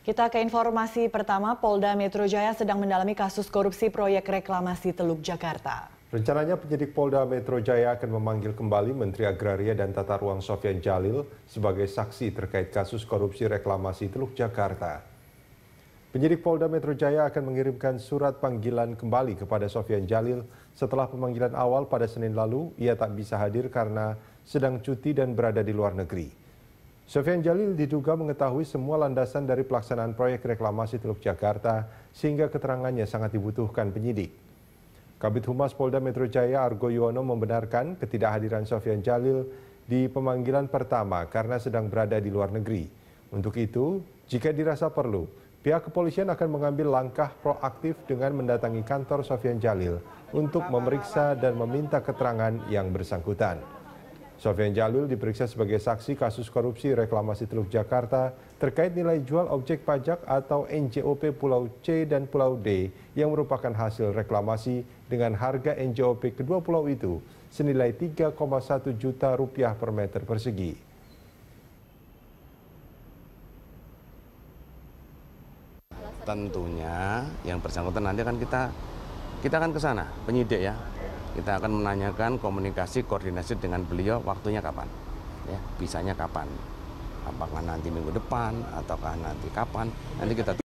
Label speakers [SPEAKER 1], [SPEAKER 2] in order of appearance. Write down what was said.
[SPEAKER 1] Kita ke informasi pertama, Polda Metro Jaya sedang mendalami kasus korupsi proyek reklamasi Teluk Jakarta.
[SPEAKER 2] Rencananya penyidik Polda Metro Jaya akan memanggil kembali Menteri Agraria dan Tata Ruang Sofian Jalil sebagai saksi terkait kasus korupsi reklamasi Teluk Jakarta. Penyidik Polda Metro Jaya akan mengirimkan surat panggilan kembali kepada Sofian Jalil setelah pemanggilan awal pada Senin lalu ia tak bisa hadir karena sedang cuti dan berada di luar negeri. Sofian Jalil diduga mengetahui semua landasan dari pelaksanaan proyek reklamasi Teluk Jakarta sehingga keterangannya sangat dibutuhkan penyidik. Kabit Humas Polda Metro Jaya Argo Yuwono membenarkan ketidakhadiran Sofian Jalil di pemanggilan pertama karena sedang berada di luar negeri. Untuk itu, jika dirasa perlu, pihak kepolisian akan mengambil langkah proaktif dengan mendatangi kantor Sofian Jalil untuk memeriksa dan meminta keterangan yang bersangkutan. Sofian Jalil diperiksa sebagai saksi kasus korupsi reklamasi Teluk Jakarta terkait nilai jual objek pajak atau NJOP Pulau C dan Pulau D yang merupakan hasil reklamasi dengan harga NJOP kedua pulau itu senilai 3,1 juta rupiah per meter persegi.
[SPEAKER 3] Tentunya yang bersangkutan nanti akan kita kita akan ke sana penyidik ya kita akan menanyakan komunikasi koordinasi dengan beliau waktunya kapan ya bisanya kapan apakah nanti minggu depan ataukah nanti kapan nanti kita